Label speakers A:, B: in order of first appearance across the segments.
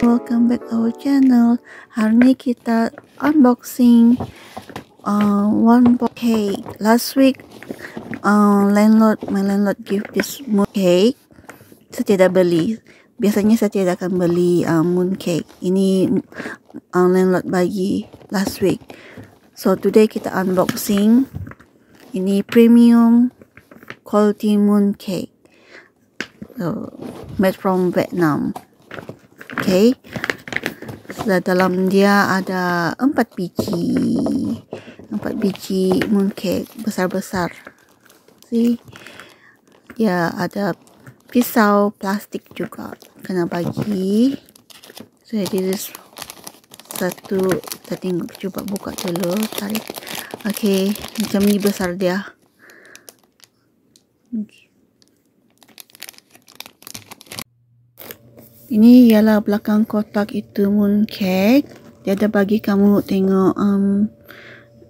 A: welcome back our channel hari ini kita unboxing uh, one cake last week uh, landlord my landlord give this moon cake saya tidak beli biasanya saya tidak akan beli uh, moon cake ini uh, landlord bagi last week so today kita unboxing ini premium quality moon cake so, made from Vietnam okay. sudah dalam dia ada empat biji. Empat biji mooncake besar-besar. sih. Ya ada pisau plastik juga. Kena bagi. So satu tadi tengok cuba buka dulu tarik okay. macam ni besar dia Ini ialah belakang kotak itu mooncake. Dia ada bagi kamu tengok um,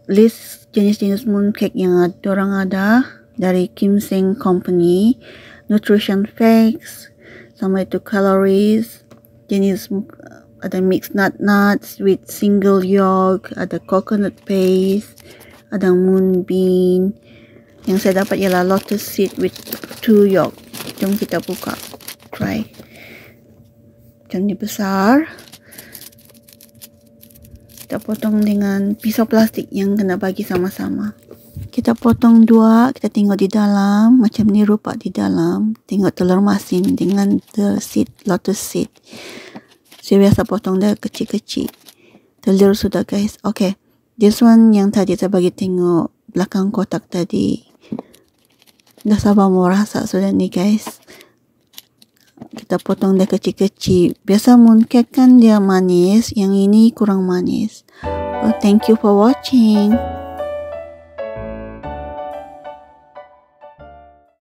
A: list jenis-jenis mooncake yang ada orang ada dari Kim Seng Company. Nutrition Facts, sama itu calories, jenis uh, ada mixed nut nuts with single yolk, ada coconut paste, ada moon bean. Yang saya dapat ialah lotus seed with two yolk. Jom kita buka. Try. Right. jamnya besar kita potong dengan pisau plastik yang kena bagi sama-sama kita potong dua kita tengok di dalam macam ni rupa di dalam tengok telur masin dengan the seed lotus seed saya biasa potong dia kecil-kecil telur sudah guys oke this one yang tadi saya bagi tengok belakang kotak tadi dah sabar mau rasa sudah ni guys kita potong deh kecil-kecil biasa mooncake kan dia manis yang ini kurang manis oh, thank you for watching